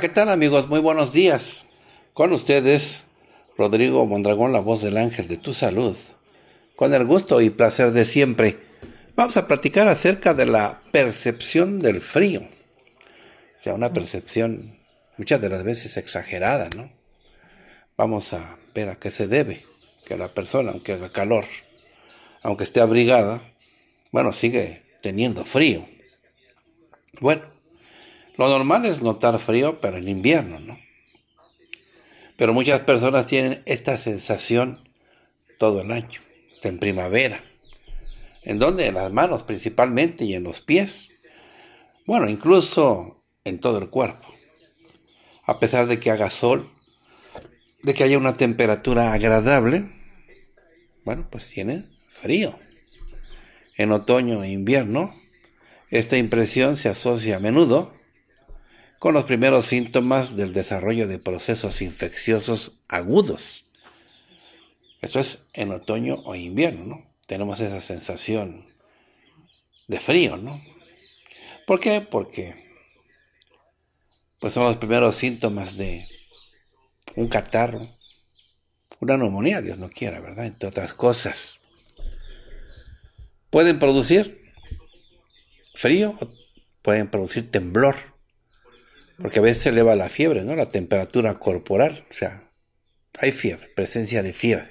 ¿qué tal amigos? Muy buenos días. Con ustedes, Rodrigo Mondragón, la voz del ángel de tu salud. Con el gusto y placer de siempre, vamos a platicar acerca de la percepción del frío. O sea, una percepción muchas de las veces exagerada, ¿no? Vamos a ver a qué se debe que la persona, aunque haga calor, aunque esté abrigada, bueno, sigue teniendo frío. Bueno, lo normal es notar frío, pero en invierno, ¿no? Pero muchas personas tienen esta sensación todo el año, en primavera. ¿En dónde? En las manos principalmente y en los pies. Bueno, incluso en todo el cuerpo. A pesar de que haga sol, de que haya una temperatura agradable, bueno, pues tiene frío. En otoño e invierno, esta impresión se asocia a menudo con los primeros síntomas del desarrollo de procesos infecciosos agudos. Eso es en otoño o invierno, ¿no? Tenemos esa sensación de frío, ¿no? ¿Por qué? Porque pues son los primeros síntomas de un catarro, una neumonía, Dios no quiera, ¿verdad? Entre otras cosas. Pueden producir frío, pueden producir temblor, porque a veces se eleva la fiebre, ¿no? La temperatura corporal, o sea, hay fiebre, presencia de fiebre.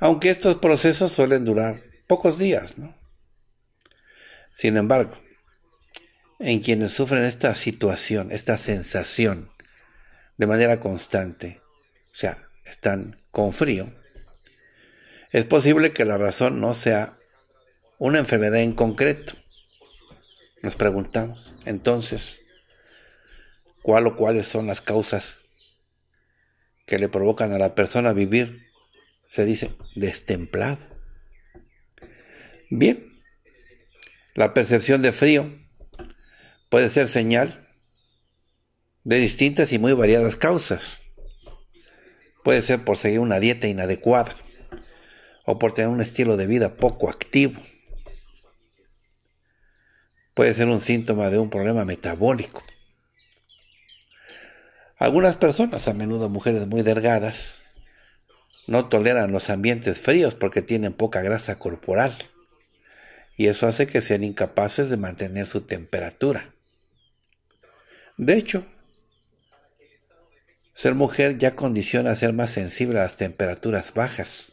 Aunque estos procesos suelen durar pocos días, ¿no? Sin embargo, en quienes sufren esta situación, esta sensación, de manera constante, o sea, están con frío, es posible que la razón no sea una enfermedad en concreto. Nos preguntamos, entonces, cuál o cuáles son las causas que le provocan a la persona vivir, se dice, destemplado. Bien, la percepción de frío puede ser señal de distintas y muy variadas causas. Puede ser por seguir una dieta inadecuada o por tener un estilo de vida poco activo. Puede ser un síntoma de un problema metabólico algunas personas, a menudo mujeres muy delgadas, no toleran los ambientes fríos porque tienen poca grasa corporal y eso hace que sean incapaces de mantener su temperatura. De hecho, ser mujer ya condiciona a ser más sensible a las temperaturas bajas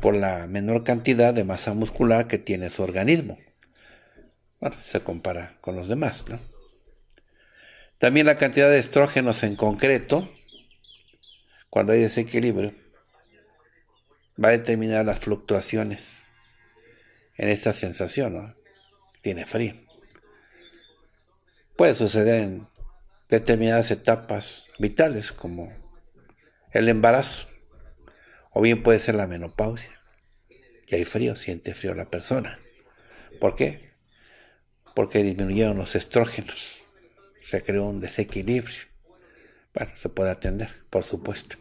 por la menor cantidad de masa muscular que tiene su organismo. Bueno, se compara con los demás, ¿no? También la cantidad de estrógenos en concreto, cuando hay desequilibrio, va a determinar las fluctuaciones en esta sensación. Tiene frío. Puede suceder en determinadas etapas vitales, como el embarazo, o bien puede ser la menopausia. Y hay frío, siente frío la persona. ¿Por qué? Porque disminuyeron los estrógenos se creó un desequilibrio. Bueno, se puede atender, por supuesto.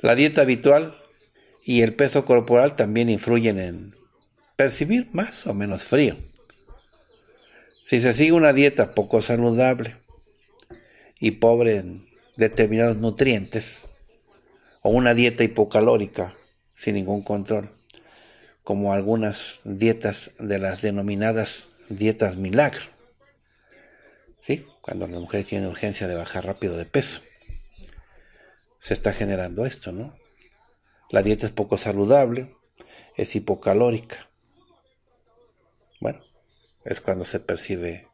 La dieta habitual y el peso corporal también influyen en percibir más o menos frío. Si se sigue una dieta poco saludable y pobre en determinados nutrientes, o una dieta hipocalórica sin ningún control, como algunas dietas de las denominadas dietas milagro, ¿sí? Cuando las mujeres tienen urgencia de bajar rápido de peso. Se está generando esto, ¿no? La dieta es poco saludable, es hipocalórica. Bueno, es cuando se percibe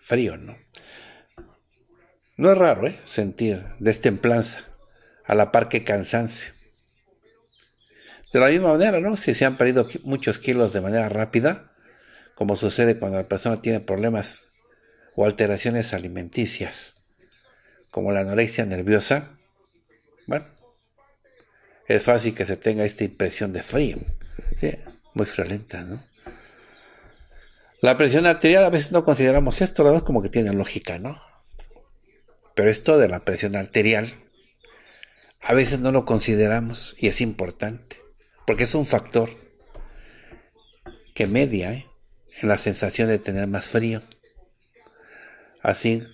frío, ¿no? No es raro ¿eh? sentir destemplanza, a la par que cansancio. De la misma manera, ¿no? Si se han perdido muchos kilos de manera rápida, como sucede cuando la persona tiene problemas o alteraciones alimenticias, como la anorexia nerviosa, bueno, es fácil que se tenga esta impresión de frío, muy friolenta, ¿no? La presión arterial a veces no consideramos esto, la verdad como que tiene lógica, ¿no? Pero esto de la presión arterial a veces no lo consideramos y es importante, porque es un factor que media ¿eh? en la sensación de tener más frío así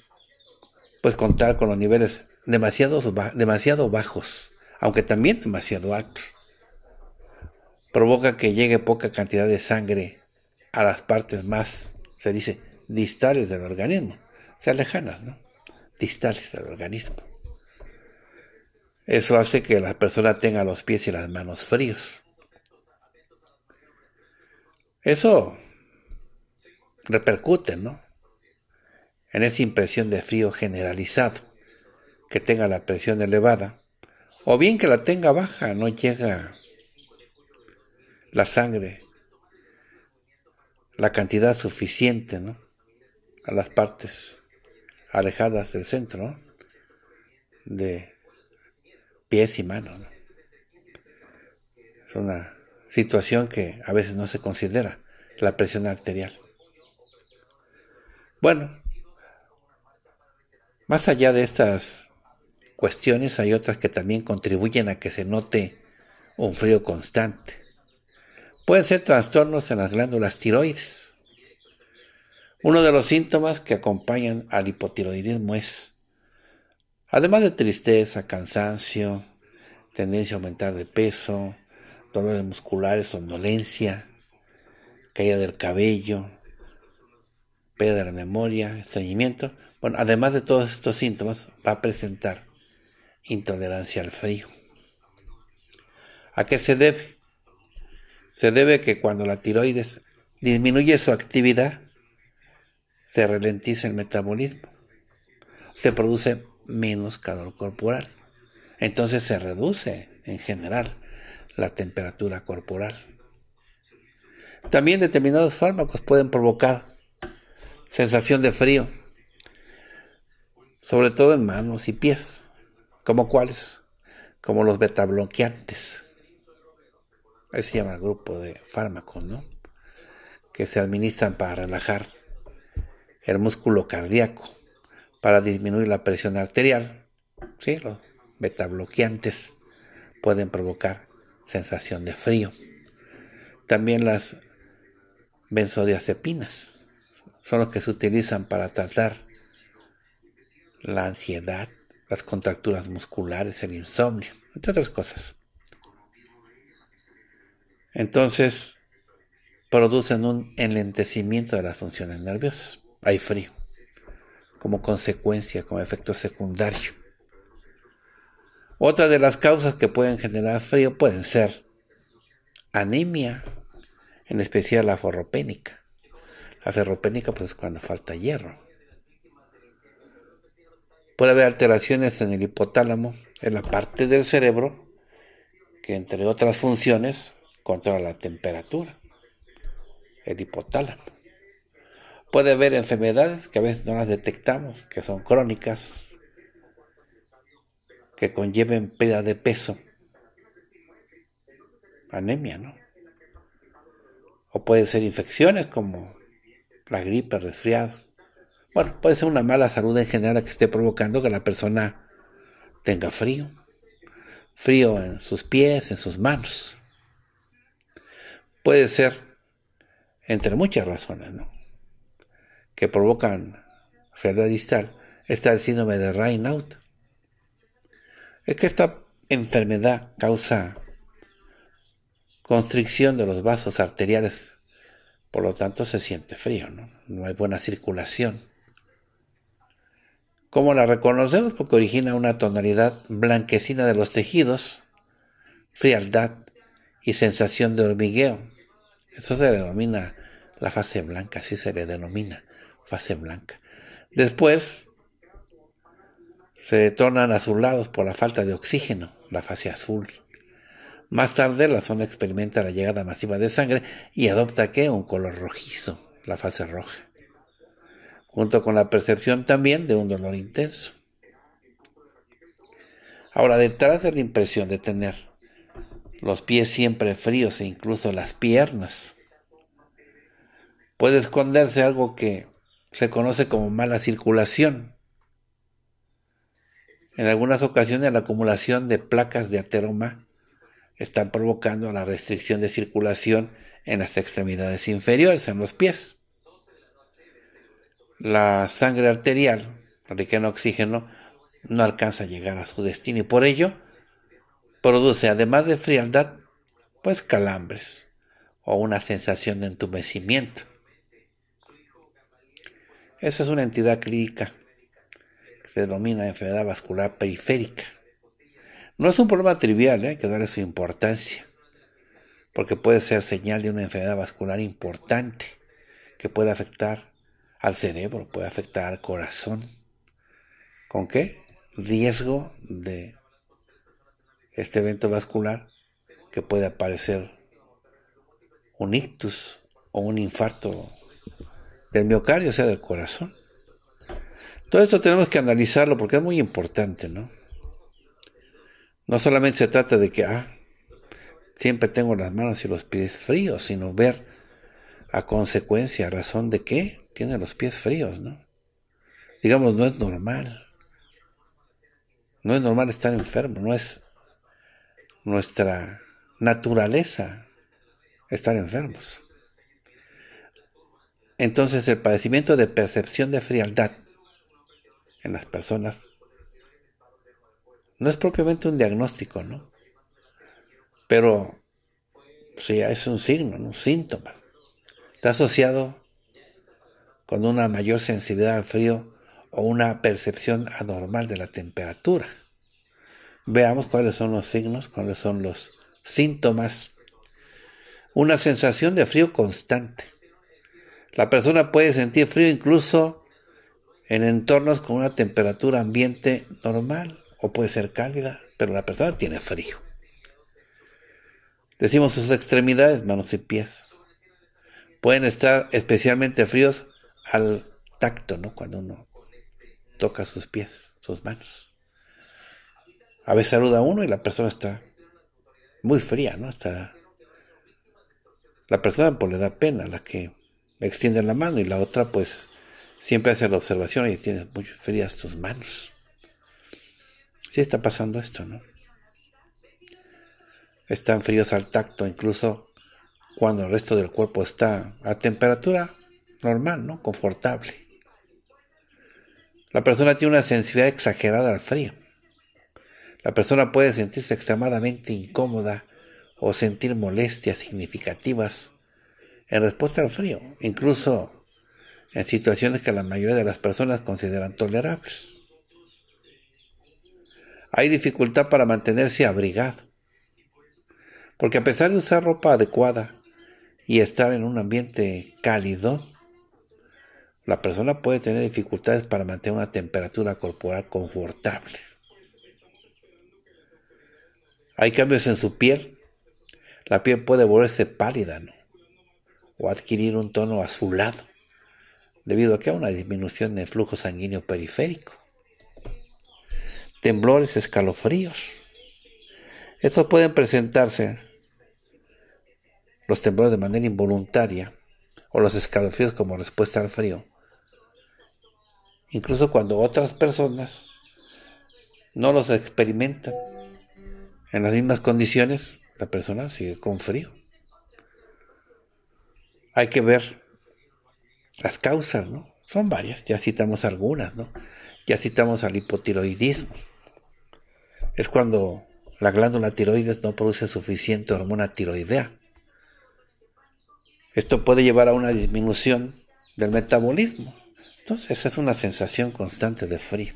pues contar con los niveles demasiados demasiado bajos, aunque también demasiado altos. Provoca que llegue poca cantidad de sangre a las partes más, se dice, distales del organismo, o sea, lejanas, ¿no? Distales del organismo. Eso hace que la persona tenga los pies y las manos fríos. Eso repercute, ¿no? en esa impresión de frío generalizado, que tenga la presión elevada, o bien que la tenga baja, no llega la sangre, la cantidad suficiente ¿no? a las partes alejadas del centro de pies y manos. Es una situación que a veces no se considera la presión arterial. Bueno, más allá de estas cuestiones hay otras que también contribuyen a que se note un frío constante. Pueden ser trastornos en las glándulas tiroides. Uno de los síntomas que acompañan al hipotiroidismo es, además de tristeza, cansancio, tendencia a aumentar de peso, dolores musculares, somnolencia, caída del cabello, pérdida de la memoria, estreñimiento, bueno, además de todos estos síntomas, va a presentar intolerancia al frío. ¿A qué se debe? Se debe que cuando la tiroides disminuye su actividad, se ralentiza el metabolismo, se produce menos calor corporal. Entonces se reduce en general la temperatura corporal. También determinados fármacos pueden provocar sensación de frío sobre todo en manos y pies. ¿Como cuáles? Como los betabloqueantes. Eso se llama el grupo de fármacos, ¿no? Que se administran para relajar el músculo cardíaco, para disminuir la presión arterial. Sí, los betabloqueantes pueden provocar sensación de frío. También las benzodiazepinas son los que se utilizan para tratar la ansiedad, las contracturas musculares, el insomnio, entre otras cosas. Entonces, producen un enlentecimiento de las funciones nerviosas. Hay frío, como consecuencia, como efecto secundario. Otra de las causas que pueden generar frío pueden ser anemia, en especial la ferropénica. La ferropénica pues es cuando falta hierro. Puede haber alteraciones en el hipotálamo, en la parte del cerebro, que entre otras funciones controla la temperatura, el hipotálamo. Puede haber enfermedades que a veces no las detectamos, que son crónicas, que conlleven pérdida de peso, anemia, ¿no? O pueden ser infecciones como la gripe, resfriado bueno, puede ser una mala salud en general que esté provocando que la persona tenga frío. Frío en sus pies, en sus manos. Puede ser, entre muchas razones, ¿no? Que provocan enfermedad distal. Está el síndrome de Raynaud. Es que esta enfermedad causa constricción de los vasos arteriales. Por lo tanto, se siente frío, ¿no? No hay buena circulación. ¿Cómo la reconocemos? Porque origina una tonalidad blanquecina de los tejidos, frialdad y sensación de hormigueo. Eso se denomina la fase blanca, así se le denomina fase blanca. Después se tornan azulados por la falta de oxígeno, la fase azul. Más tarde la zona experimenta la llegada masiva de sangre y adopta que un color rojizo, la fase roja junto con la percepción también de un dolor intenso. Ahora, detrás de la impresión de tener los pies siempre fríos e incluso las piernas, puede esconderse algo que se conoce como mala circulación. En algunas ocasiones la acumulación de placas de ateroma están provocando la restricción de circulación en las extremidades inferiores, en los pies la sangre arterial, rica en oxígeno, no alcanza a llegar a su destino y por ello produce, además de frialdad, pues calambres o una sensación de entumecimiento. Esa es una entidad clínica que se denomina enfermedad vascular periférica. No es un problema trivial, ¿eh? hay que darle su importancia, porque puede ser señal de una enfermedad vascular importante que puede afectar al cerebro, puede afectar al corazón. ¿Con qué? Riesgo de este evento vascular que puede aparecer un ictus o un infarto del miocardio, o sea, del corazón. Todo esto tenemos que analizarlo porque es muy importante, ¿no? No solamente se trata de que, ah, siempre tengo las manos y los pies fríos, sino ver a consecuencia, a razón de qué, tiene los pies fríos, ¿no? Digamos, no es normal. No es normal estar enfermo, no es nuestra naturaleza estar enfermos. Entonces el padecimiento de percepción de frialdad en las personas no es propiamente un diagnóstico, ¿no? Pero sí es un signo, un síntoma. Está asociado con una mayor sensibilidad al frío o una percepción anormal de la temperatura. Veamos cuáles son los signos, cuáles son los síntomas. Una sensación de frío constante. La persona puede sentir frío incluso en entornos con una temperatura ambiente normal o puede ser cálida, pero la persona tiene frío. Decimos sus extremidades, manos y pies. Pueden estar especialmente fríos al tacto, ¿no? Cuando uno toca sus pies, sus manos. A veces saluda uno y la persona está muy fría, ¿no? Está la persona pues le da pena la que extiende la mano y la otra pues siempre hace la observación y tiene muy frías sus manos. Sí está pasando esto, ¿no? Están fríos al tacto, incluso cuando el resto del cuerpo está a temperatura normal, ¿no? Confortable. La persona tiene una sensibilidad exagerada al frío. La persona puede sentirse extremadamente incómoda o sentir molestias significativas en respuesta al frío, incluso en situaciones que la mayoría de las personas consideran tolerables. Hay dificultad para mantenerse abrigado, porque a pesar de usar ropa adecuada y estar en un ambiente cálido, la persona puede tener dificultades para mantener una temperatura corporal confortable. Hay cambios en su piel. La piel puede volverse pálida o adquirir un tono azulado debido a que hay una disminución del flujo sanguíneo periférico. Temblores, escalofríos. Estos pueden presentarse los temblores de manera involuntaria o los escalofríos como respuesta al frío incluso cuando otras personas no los experimentan en las mismas condiciones, la persona sigue con frío. Hay que ver las causas, ¿no? Son varias, ya citamos algunas, ¿no? Ya citamos al hipotiroidismo. Es cuando la glándula tiroides no produce suficiente hormona tiroidea. Esto puede llevar a una disminución del metabolismo, entonces es una sensación constante de frío.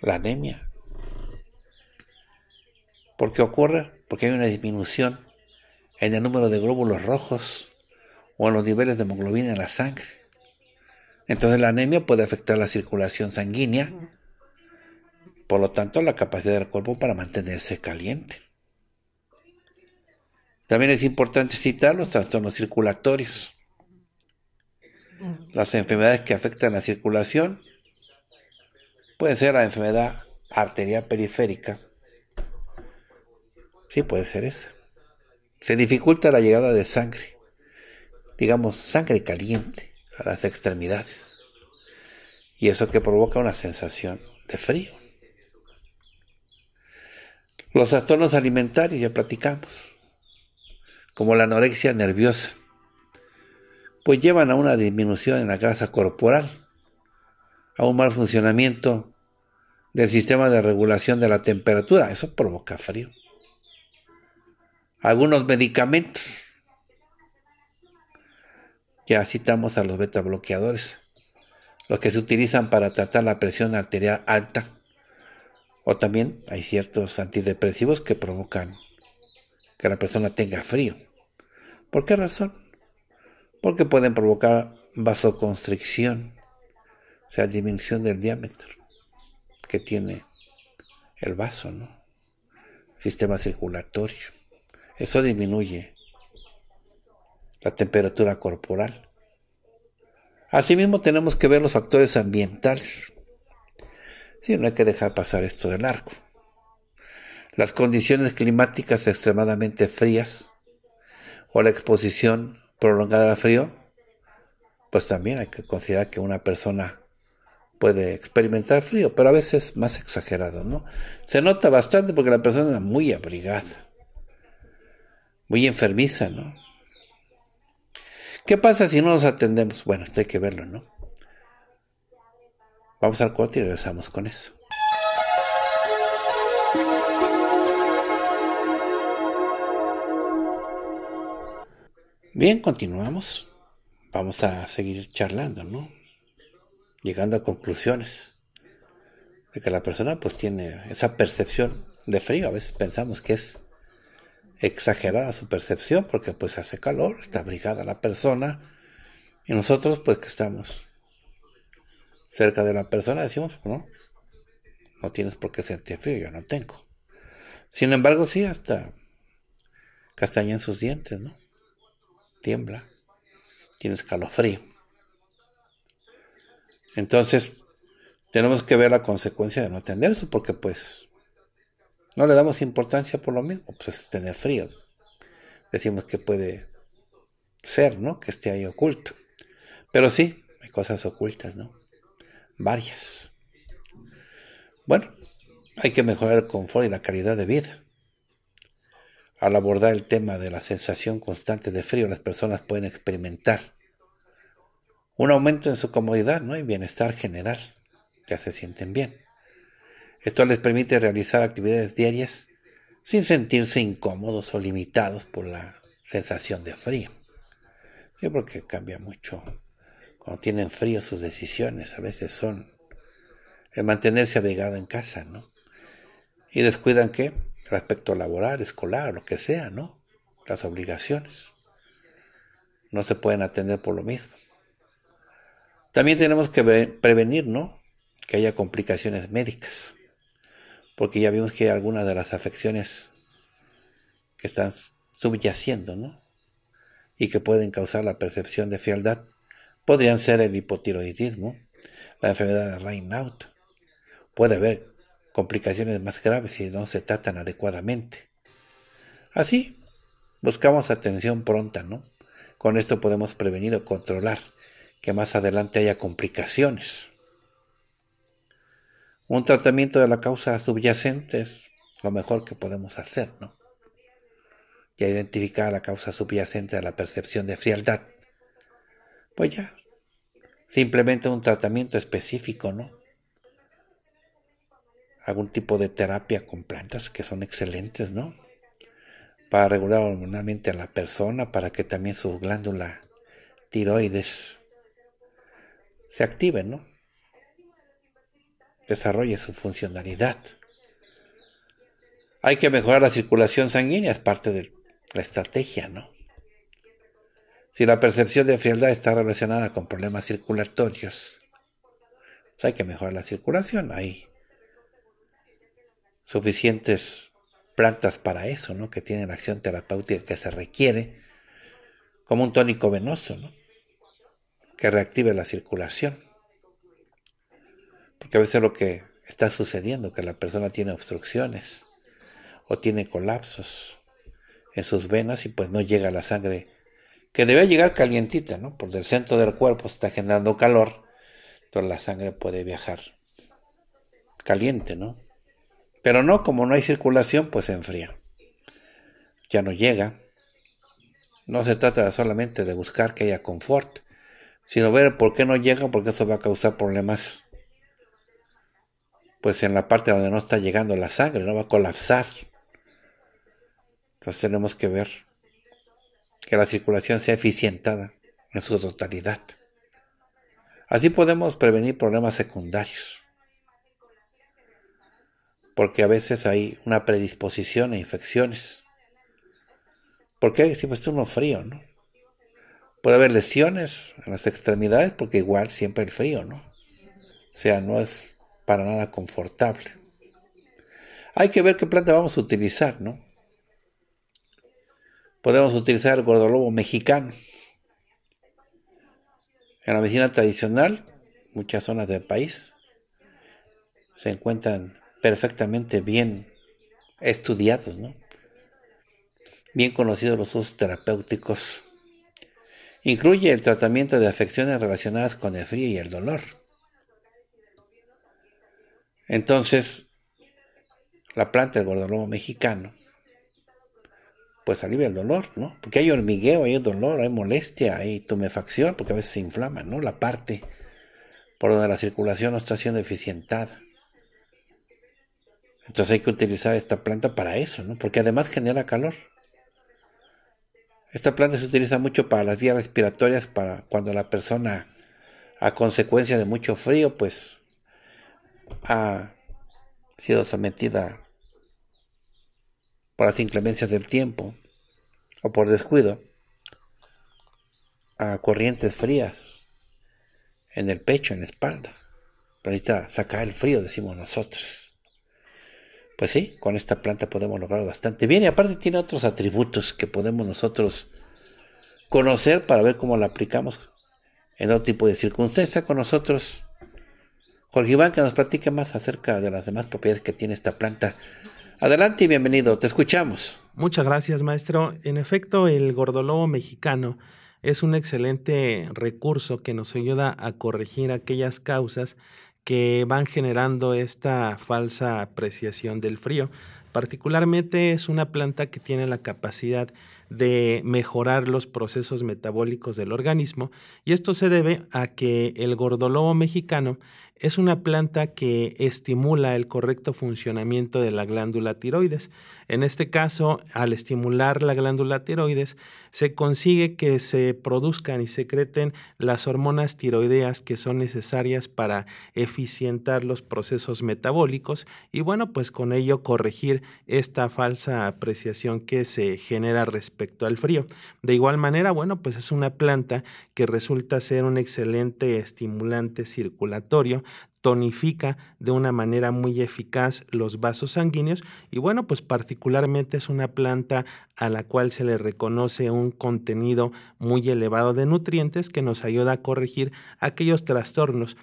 La anemia. ¿Por qué ocurre? Porque hay una disminución en el número de glóbulos rojos o en los niveles de hemoglobina en la sangre. Entonces la anemia puede afectar la circulación sanguínea, por lo tanto la capacidad del cuerpo para mantenerse caliente. También es importante citar los trastornos circulatorios las enfermedades que afectan la circulación pueden ser la enfermedad arterial periférica. Sí, puede ser esa. Se dificulta la llegada de sangre, digamos sangre caliente, a las extremidades. Y eso que provoca una sensación de frío. Los trastornos alimentarios ya platicamos, como la anorexia nerviosa, pues llevan a una disminución en la grasa corporal, a un mal funcionamiento del sistema de regulación de la temperatura. Eso provoca frío. Algunos medicamentos. Ya citamos a los beta bloqueadores, los que se utilizan para tratar la presión arterial alta. O también hay ciertos antidepresivos que provocan que la persona tenga frío. ¿Por qué razón? porque pueden provocar vasoconstricción, o sea, disminución del diámetro que tiene el vaso, ¿no? Sistema circulatorio. Eso disminuye la temperatura corporal. Asimismo, tenemos que ver los factores ambientales. si no hay que dejar pasar esto de largo. Las condiciones climáticas extremadamente frías o la exposición prolongada el frío, pues también hay que considerar que una persona puede experimentar frío, pero a veces más exagerado, ¿no? Se nota bastante porque la persona es muy abrigada, muy enfermiza, ¿no? ¿Qué pasa si no nos atendemos? Bueno, esto hay que verlo, ¿no? Vamos al cuarto y regresamos con eso. Bien, continuamos. Vamos a seguir charlando, ¿no? Llegando a conclusiones de que la persona pues tiene esa percepción de frío. A veces pensamos que es exagerada su percepción porque pues hace calor, está abrigada la persona y nosotros pues que estamos cerca de la persona decimos, no, no tienes por qué sentir frío, yo no tengo. Sin embargo, sí, hasta castaña sus dientes, ¿no? tiembla, tiene escalofrío. Entonces, tenemos que ver la consecuencia de no tener eso, porque pues no le damos importancia por lo mismo, pues tener frío. Decimos que puede ser, ¿no? Que esté ahí oculto. Pero sí, hay cosas ocultas, ¿no? Varias. Bueno, hay que mejorar el confort y la calidad de vida al abordar el tema de la sensación constante de frío, las personas pueden experimentar un aumento en su comodidad ¿no? y bienestar general. Ya se sienten bien. Esto les permite realizar actividades diarias sin sentirse incómodos o limitados por la sensación de frío. Sí, porque cambia mucho. Cuando tienen frío sus decisiones a veces son el mantenerse abrigado en casa, ¿no? Y descuidan que respecto laboral, escolar, lo que sea, ¿no? Las obligaciones. No se pueden atender por lo mismo. También tenemos que prevenir, ¿no? Que haya complicaciones médicas. Porque ya vimos que algunas de las afecciones que están subyaciendo, ¿no? Y que pueden causar la percepción de fealdad podrían ser el hipotiroidismo, la enfermedad de Raynaud. Puede haber complicaciones más graves si no se tratan adecuadamente. Así, buscamos atención pronta, ¿no? Con esto podemos prevenir o controlar que más adelante haya complicaciones. Un tratamiento de la causa subyacente es lo mejor que podemos hacer, ¿no? Ya identificar la causa subyacente a la percepción de frialdad, pues ya, simplemente un tratamiento específico, ¿no? algún tipo de terapia con plantas que son excelentes, ¿no? Para regular hormonalmente a la persona, para que también su glándula tiroides se active, ¿no? Desarrolle su funcionalidad. Hay que mejorar la circulación sanguínea, es parte de la estrategia, ¿no? Si la percepción de frialdad está relacionada con problemas circulatorios, pues hay que mejorar la circulación ahí suficientes plantas para eso, ¿no? Que tienen la acción terapéutica que se requiere, como un tónico venoso, ¿no? Que reactive la circulación. Porque a veces lo que está sucediendo, que la persona tiene obstrucciones o tiene colapsos en sus venas y pues no llega la sangre que debe llegar calientita, ¿no? Porque el centro del cuerpo está generando calor, entonces la sangre puede viajar caliente, ¿no? Pero no, como no hay circulación, pues se enfría. Ya no llega. No se trata solamente de buscar que haya confort, sino ver por qué no llega, porque eso va a causar problemas. Pues en la parte donde no está llegando la sangre, no va a colapsar. Entonces tenemos que ver que la circulación sea eficientada en su totalidad. Así podemos prevenir problemas secundarios porque a veces hay una predisposición a infecciones. Porque siempre está uno frío, ¿no? Puede haber lesiones en las extremidades porque igual siempre el frío, ¿no? O sea, no es para nada confortable. Hay que ver qué planta vamos a utilizar, ¿no? Podemos utilizar el gordolobo mexicano. En la medicina tradicional, muchas zonas del país, se encuentran perfectamente bien estudiados, ¿no? bien conocidos los usos terapéuticos. Incluye el tratamiento de afecciones relacionadas con el frío y el dolor. Entonces, la planta del gordolomo mexicano, pues alivia el dolor, ¿no? Porque hay hormigueo, hay dolor, hay molestia, hay tumefacción, porque a veces se inflama, ¿no? La parte por donde la circulación no está siendo eficientada. Entonces hay que utilizar esta planta para eso, ¿no? Porque además genera calor. Esta planta se utiliza mucho para las vías respiratorias, para cuando la persona, a consecuencia de mucho frío, pues ha sido sometida por las inclemencias del tiempo o por descuido a corrientes frías en el pecho, en la espalda. Pero ahorita sacar el frío, decimos nosotros. Pues sí, con esta planta podemos lograr bastante bien y aparte tiene otros atributos que podemos nosotros conocer para ver cómo la aplicamos en otro tipo de circunstancia con nosotros. Jorge Iván, que nos platique más acerca de las demás propiedades que tiene esta planta. Adelante y bienvenido, te escuchamos. Muchas gracias, maestro. En efecto, el gordolobo mexicano es un excelente recurso que nos ayuda a corregir aquellas causas que van generando esta falsa apreciación del frío. Particularmente es una planta que tiene la capacidad de mejorar los procesos metabólicos del organismo y esto se debe a que el gordolobo mexicano es una planta que estimula el correcto funcionamiento de la glándula tiroides. En este caso, al estimular la glándula tiroides, se consigue que se produzcan y secreten las hormonas tiroideas que son necesarias para eficientar los procesos metabólicos y bueno, pues con ello corregir esta falsa apreciación que se genera respecto al frío. De igual manera, bueno, pues es una planta que resulta ser un excelente estimulante circulatorio tonifica de una manera muy eficaz los vasos sanguíneos y bueno, pues particularmente es una planta a la cual se le reconoce un contenido muy elevado de nutrientes que nos ayuda a corregir aquellos trastornos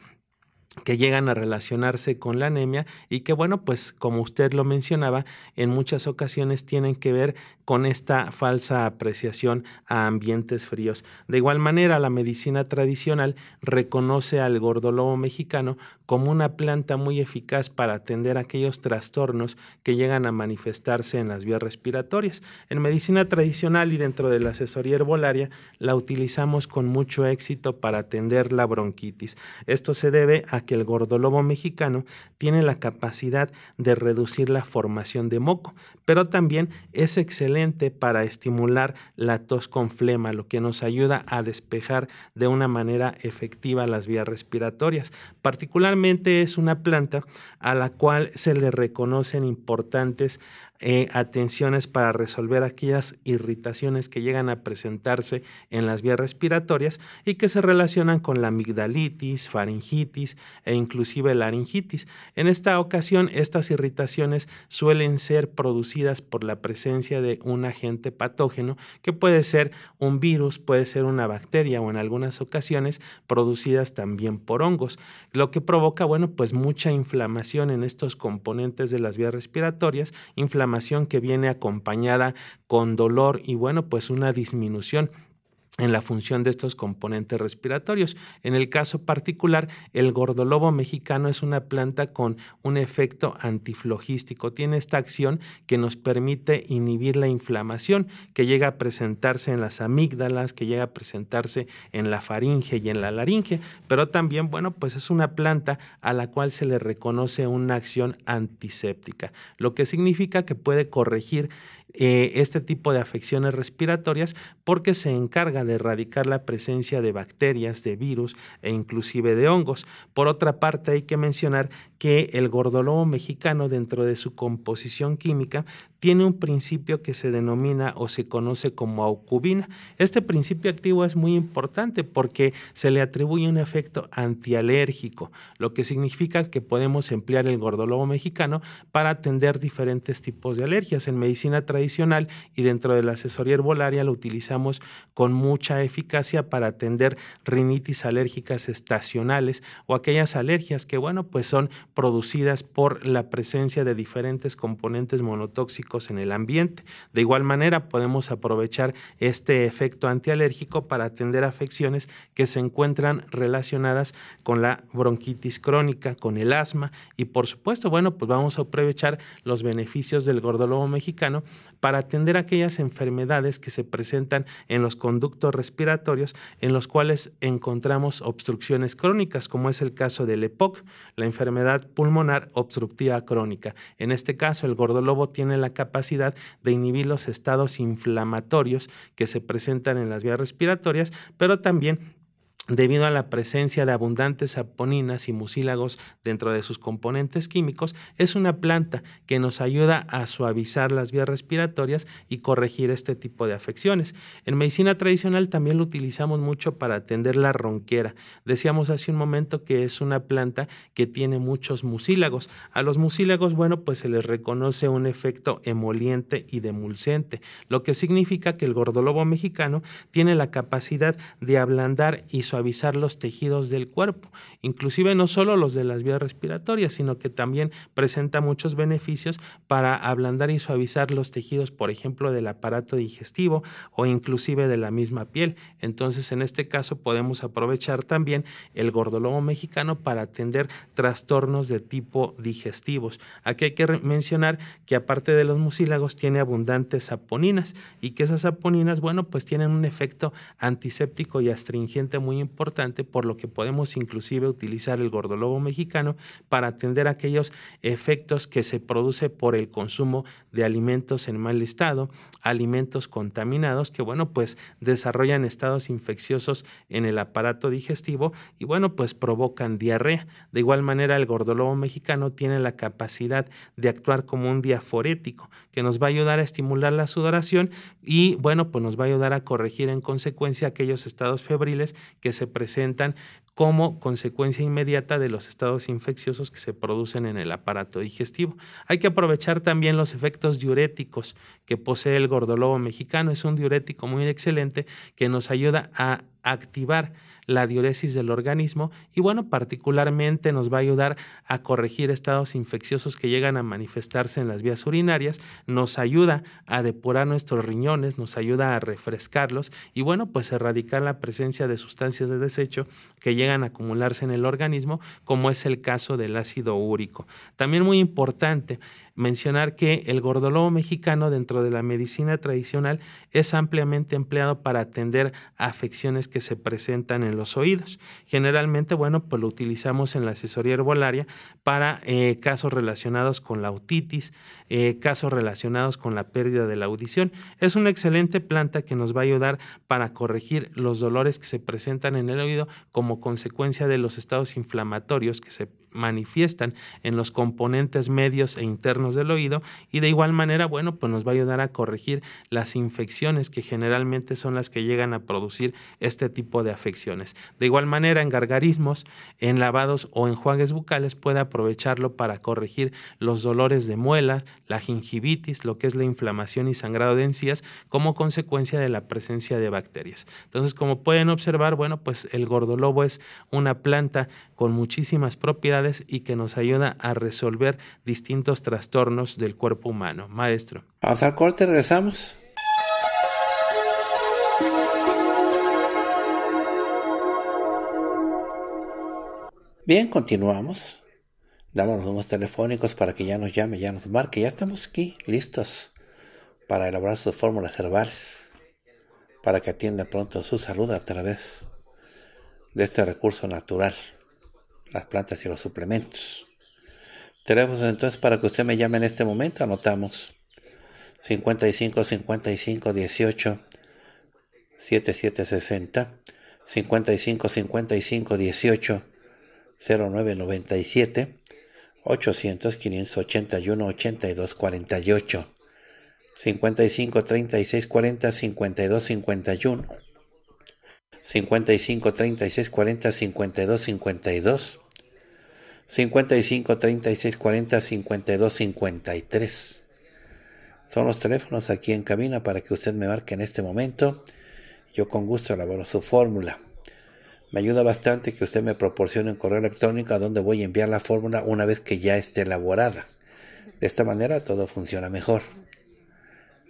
que llegan a relacionarse con la anemia y que bueno, pues como usted lo mencionaba, en muchas ocasiones tienen que ver con esta falsa apreciación a ambientes fríos. De igual manera, la medicina tradicional reconoce al gordolobo mexicano como una planta muy eficaz para atender aquellos trastornos que llegan a manifestarse en las vías respiratorias. En medicina tradicional y dentro de la asesoría herbolaria la utilizamos con mucho éxito para atender la bronquitis. Esto se debe a que el gordolobo mexicano tiene la capacidad de reducir la formación de moco, pero también es excelente para estimular la tos con flema, lo que nos ayuda a despejar de una manera efectiva las vías respiratorias, particularmente es una planta a la cual se le reconocen importantes eh, atenciones para resolver aquellas irritaciones que llegan a presentarse en las vías respiratorias y que se relacionan con la amigdalitis, faringitis e inclusive laringitis. En esta ocasión, estas irritaciones suelen ser producidas por la presencia de un agente patógeno que puede ser un virus, puede ser una bacteria o en algunas ocasiones producidas también por hongos, lo que provoca, bueno, pues mucha inflamación en estos componentes de las vías respiratorias, inflamación que viene acompañada con dolor y bueno, pues una disminución en la función de estos componentes respiratorios. En el caso particular, el gordolobo mexicano es una planta con un efecto antiflogístico. Tiene esta acción que nos permite inhibir la inflamación que llega a presentarse en las amígdalas, que llega a presentarse en la faringe y en la laringe, pero también, bueno, pues es una planta a la cual se le reconoce una acción antiséptica, lo que significa que puede corregir eh, este tipo de afecciones respiratorias porque se encarga de erradicar la presencia de bacterias, de virus e inclusive de hongos. Por otra parte, hay que mencionar que el gordolobo mexicano dentro de su composición química tiene un principio que se denomina o se conoce como aucubina. Este principio activo es muy importante porque se le atribuye un efecto antialérgico, lo que significa que podemos emplear el gordolobo mexicano para atender diferentes tipos de alergias. En medicina tradicional y dentro de la asesoría herbolaria lo utilizamos con mucha eficacia para atender rinitis alérgicas estacionales o aquellas alergias que, bueno, pues son producidas por la presencia de diferentes componentes monotóxicos en el ambiente. De igual manera, podemos aprovechar este efecto antialérgico para atender afecciones que se encuentran relacionadas con la bronquitis crónica, con el asma y por supuesto, bueno, pues vamos a aprovechar los beneficios del gordolobo mexicano para atender aquellas enfermedades que se presentan en los conductos respiratorios en los cuales encontramos obstrucciones crónicas, como es el caso del EPOC, la enfermedad pulmonar obstructiva crónica. En este caso, el gordolobo tiene la capacidad de inhibir los estados inflamatorios que se presentan en las vías respiratorias, pero también debido a la presencia de abundantes saponinas y mucílagos dentro de sus componentes químicos, es una planta que nos ayuda a suavizar las vías respiratorias y corregir este tipo de afecciones. En medicina tradicional también lo utilizamos mucho para atender la ronquera. Decíamos hace un momento que es una planta que tiene muchos mucílagos. A los mucílagos, bueno, pues se les reconoce un efecto emoliente y demulcente, lo que significa que el gordolobo mexicano tiene la capacidad de ablandar y suavizar suavizar los tejidos del cuerpo, inclusive no solo los de las vías respiratorias, sino que también presenta muchos beneficios para ablandar y suavizar los tejidos, por ejemplo, del aparato digestivo o inclusive de la misma piel. Entonces, en este caso podemos aprovechar también el gordolomo mexicano para atender trastornos de tipo digestivos. Aquí hay que mencionar que aparte de los mucílagos tiene abundantes saponinas y que esas saponinas, bueno, pues tienen un efecto antiséptico y astringente muy importante importante, por lo que podemos inclusive utilizar el gordolobo mexicano para atender aquellos efectos que se produce por el consumo de alimentos en mal estado, alimentos contaminados que, bueno, pues desarrollan estados infecciosos en el aparato digestivo y, bueno, pues provocan diarrea. De igual manera, el gordolobo mexicano tiene la capacidad de actuar como un diaforético que nos va a ayudar a estimular la sudoración y bueno, pues nos va a ayudar a corregir en consecuencia aquellos estados febriles que se presentan como consecuencia inmediata de los estados infecciosos que se producen en el aparato digestivo. Hay que aprovechar también los efectos diuréticos que posee el gordolobo mexicano. Es un diurético muy excelente que nos ayuda a activar la diuresis del organismo y bueno, particularmente nos va a ayudar a corregir estados infecciosos que llegan a manifestarse en las vías urinarias, nos ayuda a depurar nuestros riñones, nos ayuda a refrescarlos y bueno, pues erradicar la presencia de sustancias de desecho que llegan a acumularse en el organismo, como es el caso del ácido úrico. También muy importante, mencionar que el gordolobo mexicano dentro de la medicina tradicional es ampliamente empleado para atender afecciones que se presentan en los oídos. Generalmente, bueno, pues lo utilizamos en la asesoría herbolaria para eh, casos relacionados con la otitis, eh, casos relacionados con la pérdida de la audición. Es una excelente planta que nos va a ayudar para corregir los dolores que se presentan en el oído como consecuencia de los estados inflamatorios que se manifiestan en los componentes medios e internos del oído y de igual manera, bueno, pues nos va a ayudar a corregir las infecciones que generalmente son las que llegan a producir este tipo de afecciones. De igual manera, en gargarismos, en lavados o enjuagues bucales puede aprovecharlo para corregir los dolores de muela, la gingivitis, lo que es la inflamación y sangrado de encías como consecuencia de la presencia de bacterias. Entonces, como pueden observar, bueno, pues el gordolobo es una planta con muchísimas propiedades y que nos ayuda a resolver distintos trastornos del cuerpo humano. Maestro. Vamos al corte, regresamos. Bien, continuamos damos los números telefónicos para que ya nos llame, ya nos marque. Ya estamos aquí, listos para elaborar sus fórmulas herbales, para que atienda pronto su salud a través de este recurso natural, las plantas y los suplementos. Tenemos entonces para que usted me llame en este momento, anotamos 55 55 18 7760 55 55 18 0997 800 581 82 48 55 36 40 52 51 55 36 40 52 52 55 36 40 52 53 son los teléfonos aquí en cabina para que usted me marque en este momento yo con gusto elaboro su fórmula me ayuda bastante que usted me proporcione un correo electrónico a donde voy a enviar la fórmula una vez que ya esté elaborada. De esta manera todo funciona mejor.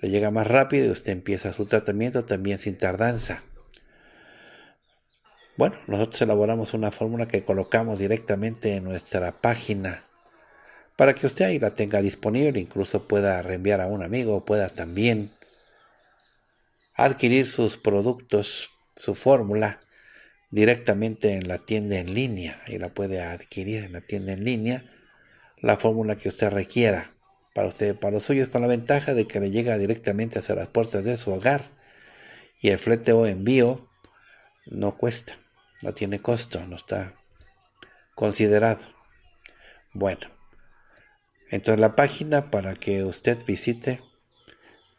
Le llega más rápido y usted empieza su tratamiento también sin tardanza. Bueno, nosotros elaboramos una fórmula que colocamos directamente en nuestra página para que usted ahí la tenga disponible, incluso pueda reenviar a un amigo, pueda también adquirir sus productos, su fórmula directamente en la tienda en línea y la puede adquirir en la tienda en línea la fórmula que usted requiera para usted para los suyos con la ventaja de que le llega directamente hacia las puertas de su hogar y el flete o envío no cuesta no tiene costo no está considerado bueno entonces la página para que usted visite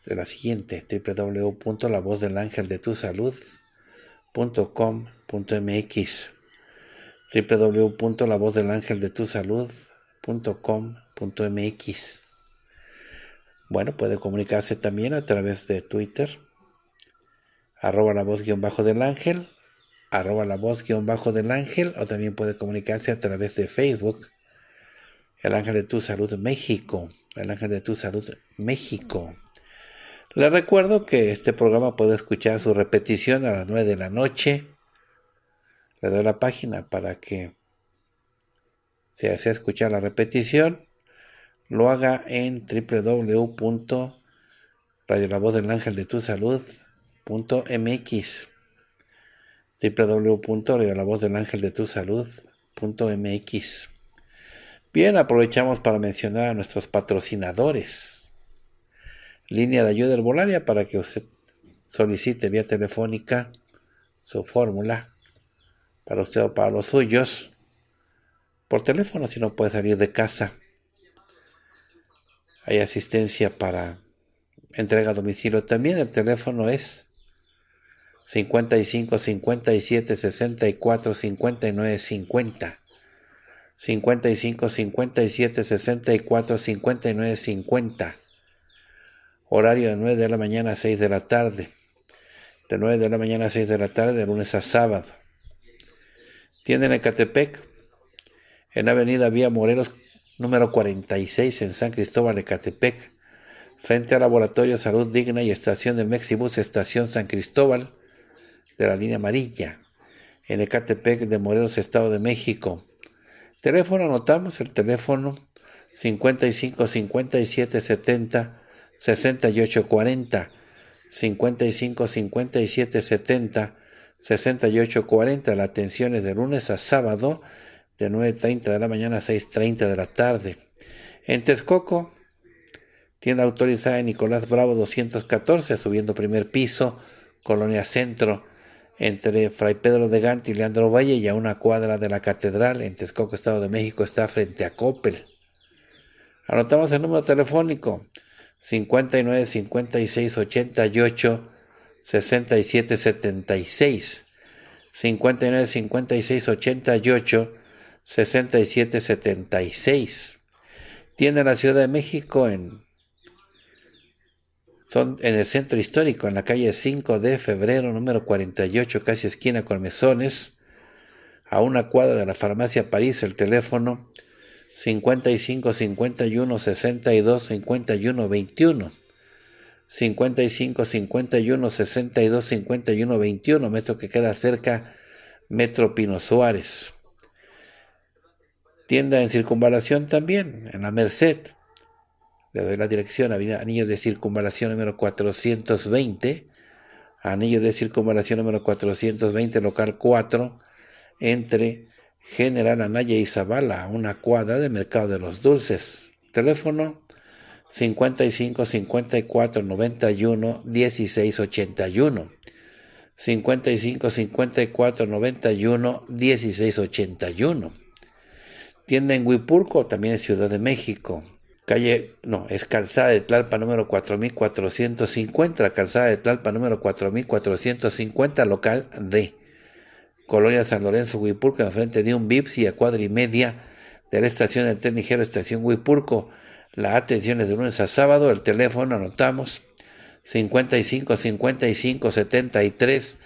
es la siguiente www.lavozdelangeldetusalud.com punto mx Bueno, puede comunicarse también a través de Twitter, arroba la voz guión bajo del ángel, arroba la voz guión bajo del ángel, o también puede comunicarse a través de Facebook, el ángel de tu salud México, el ángel de tu salud México. Le recuerdo que este programa puede escuchar su repetición a las 9 de la noche le doy la página para que se hace escuchar la repetición, lo haga en www.radiolavozdelangeldetusalud.mx www.radiolavozdelangeldetusalud.mx Bien, aprovechamos para mencionar a nuestros patrocinadores. Línea de ayuda herbolaria para que usted solicite vía telefónica su fórmula para usted o para los suyos, por teléfono si no puede salir de casa. Hay asistencia para entrega a domicilio. También el teléfono es 55 57 64 59 50. 55 57 64 59 50. Horario de 9 de la mañana a 6 de la tarde. De 9 de la mañana a 6 de la tarde, de lunes a sábado. Tienen en Ecatepec, en Avenida Vía Morelos, número 46, en San Cristóbal Ecatepec, frente al Laboratorio Salud Digna y Estación de Mexibus, Estación San Cristóbal, de la línea amarilla, en Ecatepec de Morelos, Estado de México. Teléfono, anotamos el teléfono 55 57 70 68 40. 55 57 70 6840. La atención es de lunes a sábado, de 9.30 de la mañana a 6.30 de la tarde. En Texcoco, tienda autorizada de Nicolás Bravo 214, subiendo primer piso, Colonia Centro, entre Fray Pedro de Gante y Leandro Valle y a una cuadra de la Catedral, en Texcoco, Estado de México, está frente a Coppel. Anotamos el número telefónico 59 56 88 67 76 59 56 88 67 76 tiene la Ciudad de México en son en el centro histórico en la calle 5 de febrero número 48 casi esquina con a una cuadra de la farmacia París el teléfono 55 51 62 51 21 55, 51, 62, 51, 21, metro que queda cerca, Metro Pino Suárez. Tienda en circunvalación también, en la Merced. Le doy la dirección, anillo de circunvalación número 420, anillo de circunvalación número 420, local 4, entre General Anaya y Zabala una cuadra de Mercado de los Dulces. Teléfono 55 54 91 16 81. 55 54 91 16 81. Tienda en Huipurco, también en Ciudad de México. Calle, no, es Calzada de Tlalpa número 4450, Calzada de Tlalpa número 4450, local D. Colonia San Lorenzo, Huipurco, enfrente de un Vips y a cuadra y media de la estación del tren ligero, estación Huipurco la atenciones de lunes a sábado. El teléfono anotamos 55 55 73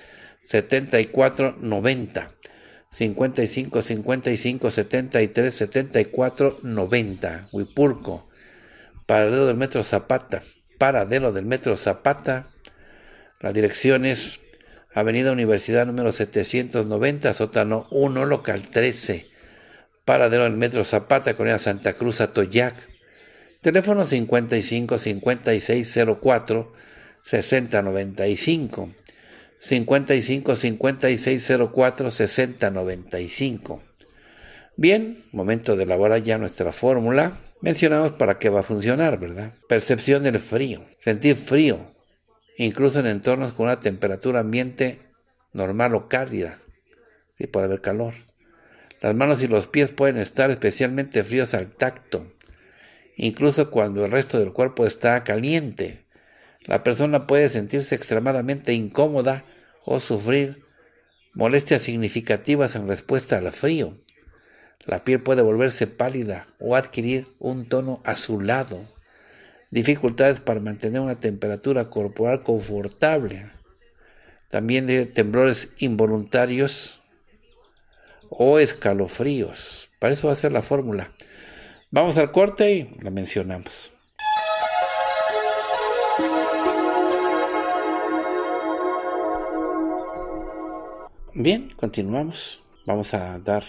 74 90. 55 55 73 74 90. Huipulco. Paradero del Metro Zapata. Paradero del Metro Zapata. La dirección es Avenida Universidad número 790, sótano 1, local 13. Paradero del Metro Zapata, la Santa Cruz, Atoyac. Teléfono 55 5604 6095. 55 5604 6095. Bien, momento de elaborar ya nuestra fórmula. Mencionamos para qué va a funcionar, ¿verdad? Percepción del frío. Sentir frío, incluso en entornos con una temperatura ambiente normal o cálida. Sí puede haber calor. Las manos y los pies pueden estar especialmente fríos al tacto incluso cuando el resto del cuerpo está caliente. La persona puede sentirse extremadamente incómoda o sufrir molestias significativas en respuesta al frío. La piel puede volverse pálida o adquirir un tono azulado. Dificultades para mantener una temperatura corporal confortable. También temblores involuntarios o escalofríos. Para eso va a ser la fórmula. Vamos al corte y la mencionamos. Bien, continuamos. Vamos a dar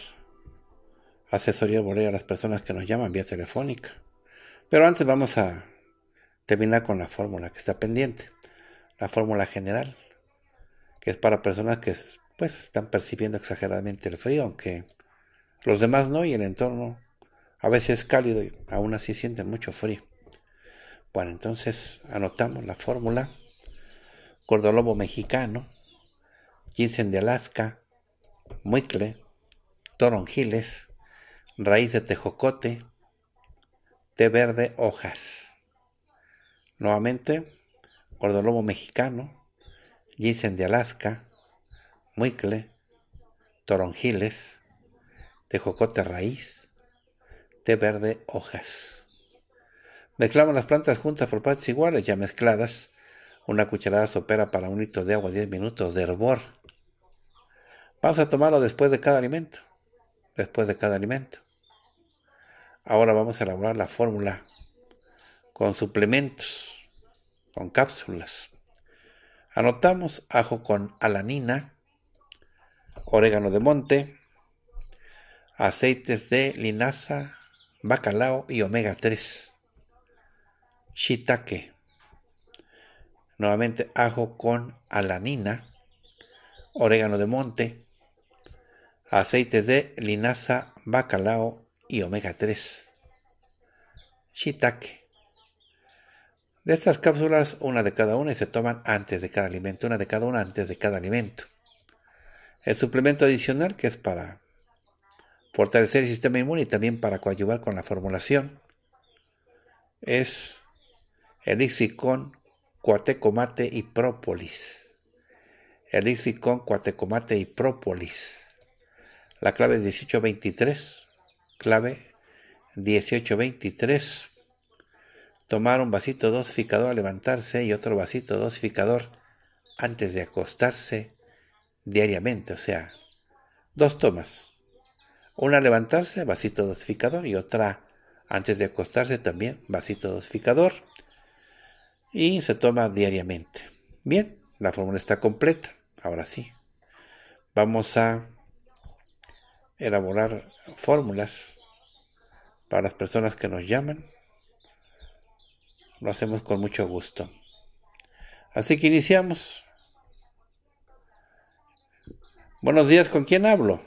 asesoría borea a las personas que nos llaman vía telefónica. Pero antes vamos a terminar con la fórmula que está pendiente. La fórmula general, que es para personas que pues, están percibiendo exageradamente el frío, aunque los demás no y el entorno a veces es cálido y aún así sienten mucho frío. Bueno, entonces anotamos la fórmula. Cordolobo mexicano, ginseng de Alaska, muicle, toronjiles, raíz de tejocote, té verde, hojas. Nuevamente, cordolobo mexicano, ginseng de Alaska, muicle, toronjiles, tejocote raíz, té verde, hojas. Mezclamos las plantas juntas por partes iguales, ya mezcladas. Una cucharada sopera para un litro de agua, 10 minutos de hervor. Vamos a tomarlo después de cada alimento. Después de cada alimento. Ahora vamos a elaborar la fórmula con suplementos, con cápsulas. Anotamos ajo con alanina, orégano de monte, aceites de linaza, bacalao y omega 3. Shiitake. Nuevamente ajo con alanina, orégano de monte, aceite de linaza, bacalao y omega 3. Shiitake. De estas cápsulas, una de cada una y se toman antes de cada alimento, una de cada una antes de cada alimento. El suplemento adicional que es para fortalecer el sistema inmune y también para coadyuvar con la formulación, es elixir con cuatecomate y própolis. Elixir con cuatecomate y própolis. La clave 1823. Clave 1823. Tomar un vasito dosificador al levantarse y otro vasito dosificador antes de acostarse diariamente. O sea, dos tomas una levantarse, vasito dosificador y otra antes de acostarse también, vasito dosificador. Y se toma diariamente. Bien, la fórmula está completa. Ahora sí. Vamos a elaborar fórmulas para las personas que nos llaman. Lo hacemos con mucho gusto. Así que iniciamos. Buenos días, ¿con quién hablo?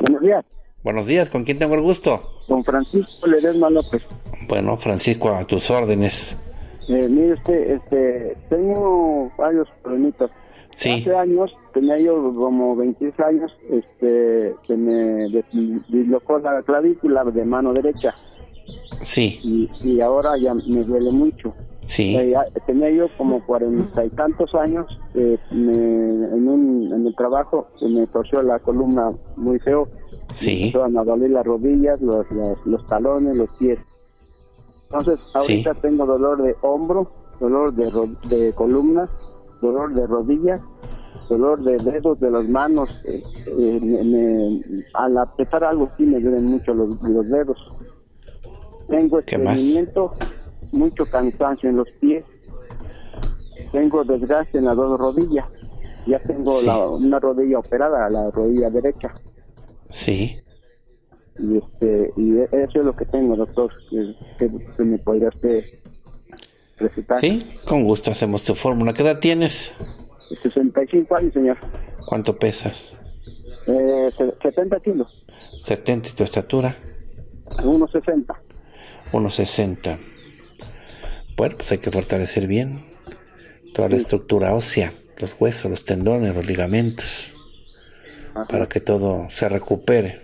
Buenos días. Buenos días, ¿con quién tengo el gusto? Con Francisco Ledesma López. Bueno, Francisco, a tus órdenes. Eh, mire este, este, tengo varios problemitas. Sí. Hace años, tenía yo como 26 años, este, se me dislocó la clavícula de mano derecha. Sí. Y, y ahora ya me duele mucho. Sí. Eh, tenía, yo como cuarenta y tantos años, eh, en, el trabajo me torció la columna muy feo. Sí. Me a doler las rodillas, los, talones, los pies. Entonces, ahorita tengo dolor de hombro, dolor de, de columna, dolor de rodillas, dolor de dedos de las manos. Eh, al apretar algo sí me duelen mucho los, dedos. Tengo este Más? mucho cansancio en los pies, tengo desgracia en las dos rodillas, ya tengo una rodilla operada, la rodilla derecha. Sí. Y, este, y e, eso es lo que tengo, doctor, que, me podría usted Sí, con gusto hacemos tu fórmula. ¿Qué edad tienes? 65 años, señor. ¿Cuánto pesas? Eh, 70 kilos. ¿70 y tu estatura? 1,60. 1,60. Bueno, pues hay que fortalecer bien toda la estructura ósea, los huesos, los tendones, los ligamentos, para que todo se recupere.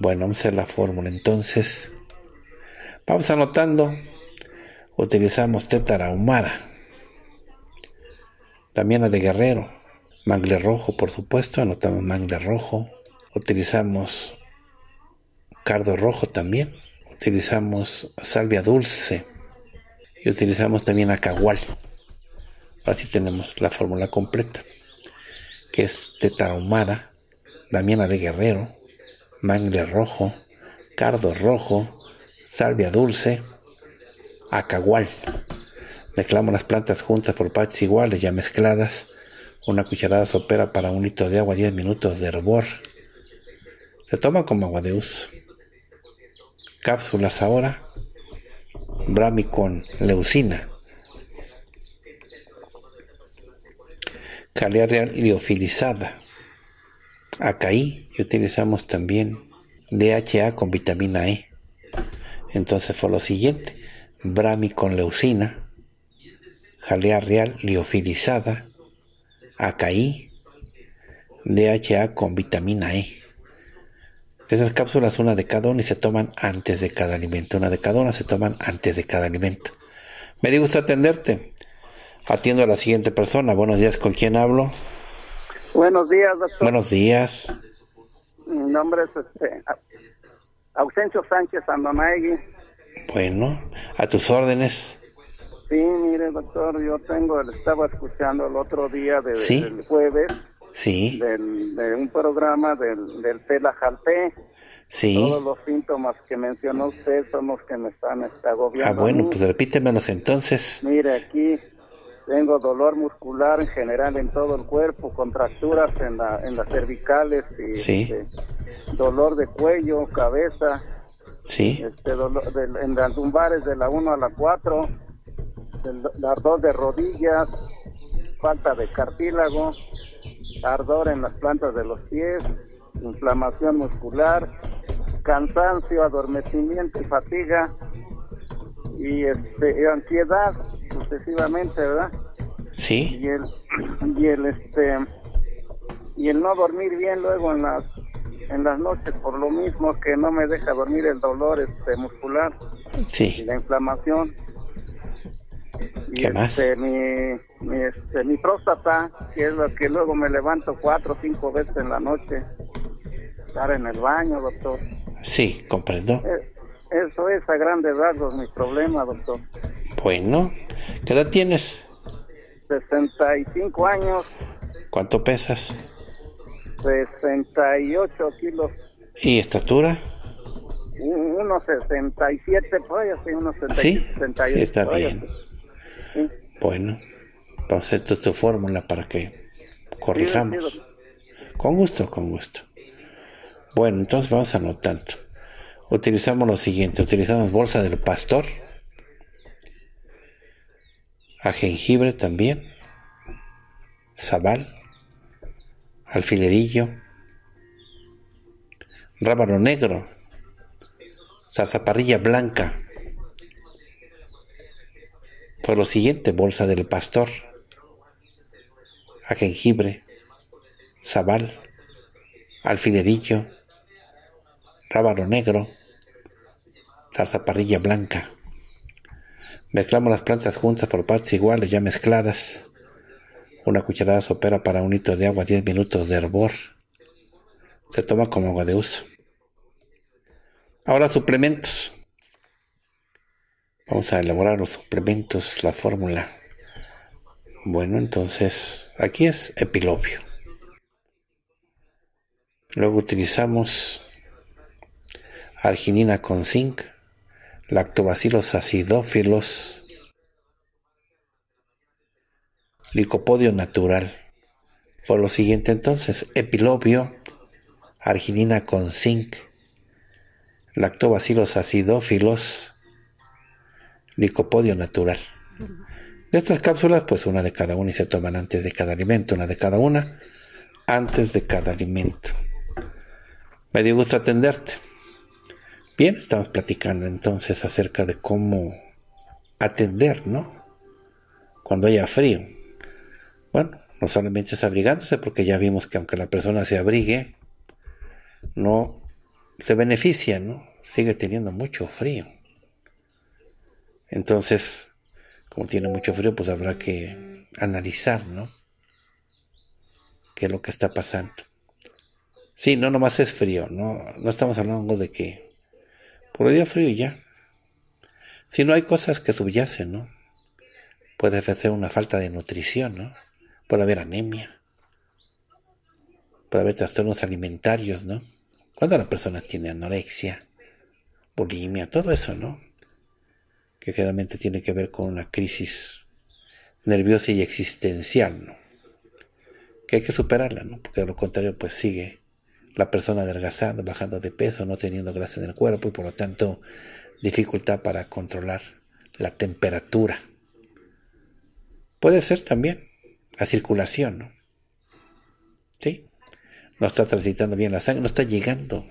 Bueno, vamos a hacer la fórmula. Entonces, vamos anotando. Utilizamos tétara humara. También la de guerrero. Mangle rojo, por supuesto. Anotamos mangle rojo. Utilizamos cardo rojo también. Utilizamos salvia dulce y utilizamos también acahual. Así tenemos la fórmula completa, que es teta ahumada, damiana de guerrero, mangle rojo, cardo rojo, salvia dulce, acahual. Mezclamos las plantas juntas por partes iguales, ya mezcladas. Una cucharada sopera para un litro de agua, 10 minutos de hervor. Se toma como agua de uso. Cápsulas ahora bramicon leucina, real liofilizada, acaí y utilizamos también DHA con vitamina E. Entonces fue lo siguiente, bramicon leucina, jalea real liofilizada, acaí, DHA con vitamina E. Esas cápsulas, una de cada una y se toman antes de cada alimento. Una de cada una se toman antes de cada alimento. Me di gusto atenderte. Atiendo a la siguiente persona. Buenos días, ¿con quién hablo? Buenos días, doctor. Buenos días. Mi nombre es este, Ausencio Sánchez Andonaegui. Bueno, a tus órdenes. Sí, mire, doctor, yo tengo, estaba escuchando el otro día de, del jueves sí. de un programa del, del Telajalpé. Sí. Todos los síntomas que mencionó usted son los que me están agobiando. Ah, bueno, pues repítemelos entonces. Mire, aquí tengo dolor muscular en general en todo el cuerpo, contracturas en, las cervicales, y, este, dolor de cuello, cabeza, sí. Este, en las lumbares de la 1 a la 4, El las de rodillas, falta de cartílago, ardor en las plantas de los pies, inflamación muscular, cansancio, adormecimiento y fatiga y este, ansiedad sucesivamente, ¿verdad? Sí. Y el, y el este y el no dormir bien luego en las en las noches por lo mismo que no me deja dormir el dolor este muscular la inflamación ¿Qué este, Mi, mi, este, mi próstata, que es la que luego me levanto cuatro o cinco veces en la noche, estar en el baño, doctor. Sí, comprendo. Eh, eso es a grandes rasgos mi problema, doctor. Bueno, ¿qué edad tienes? 65 años. ¿Cuánto pesas? 68 kilos. ¿Y estatura? 1,67, pues, ahí, así, 1,68. está bien. Bueno, vamos hacer hacer tu fórmula para que corrijamos. Con gusto, con gusto. Bueno, entonces vamos anotando. Utilizamos lo siguiente, utilizamos bolsa del pastor, a jengibre también, sabal alfilerillo, rábano negro, salzaparrilla blanca, por lo siguiente, bolsa del pastor, a jengibre, zabal, alfilerillo, rábano negro, parrilla blanca. Mezclamos las plantas juntas por partes iguales, ya mezcladas. Una cucharada sopera para un hito de agua, 10 minutos de hervor. Se toma como agua de uso. Ahora suplementos. Vamos a elaborar los suplementos, la fórmula. Bueno, entonces aquí es epilobio. Luego utilizamos arginina con zinc, lactobacilos acidófilos, licopodio natural. Fue lo siguiente entonces, epilobio, arginina con zinc, lactobacilos acidófilos, licopodio natural. De estas cápsulas, pues una de cada una y se toman antes de cada alimento, una de cada una, antes de cada alimento. Me dio gusto atenderte. Bien, estamos platicando entonces acerca de cómo atender, ¿no? Cuando haya frío. Bueno, no solamente es abrigándose, porque ya vimos que aunque la persona se abrigue, no se beneficia, ¿no? Sigue teniendo mucho frío. Entonces, como tiene mucho frío, pues habrá que analizar, ¿no? ¿Qué es lo que está pasando? Sí, no nomás es frío, no, no estamos hablando de que por el día frío ya. Si no hay cosas que subyacen, ¿no? Puede ser una falta de nutrición, ¿no? Puede haber anemia. Puede haber trastornos alimentarios, ¿no? Cuando la persona tiene anorexia, bulimia, todo eso, ¿no? que generalmente tiene que ver con una crisis nerviosa y existencial, ¿no? que hay que superarla, ¿no? porque de lo contrario pues sigue la persona adelgazando, bajando de peso, no teniendo grasa en el cuerpo y por lo tanto dificultad para controlar la temperatura. Puede ser también la circulación, ¿no? ¿Sí? No está transitando bien la sangre, no está llegando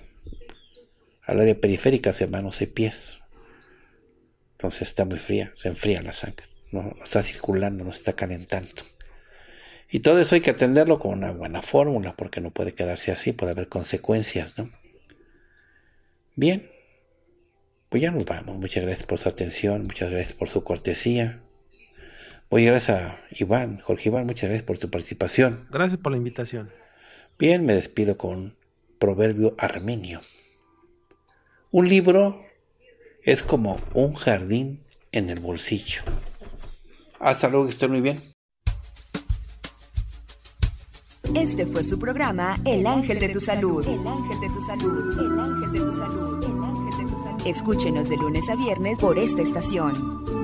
al área periférica, manos y pies. Entonces está muy fría, se enfría la sangre, no, está circulando, no está calentando. Y todo eso hay que atenderlo con una buena fórmula, porque no puede quedarse así, puede haber consecuencias, ¿no? Bien, pues ya nos vamos. Muchas gracias por su atención, muchas gracias por su cortesía. a gracias a Iván, Jorge Iván, muchas gracias por tu participación. Gracias por la invitación. Bien, me despido con Proverbio Armenio. Un libro es como un jardín en el bolsillo. Hasta luego, que estén muy bien. Este fue su programa El Ángel de tu Salud. El Ángel de tu Salud. El Ángel de tu Salud. El Ángel de tu Salud. Escúchenos de lunes a viernes por esta estación.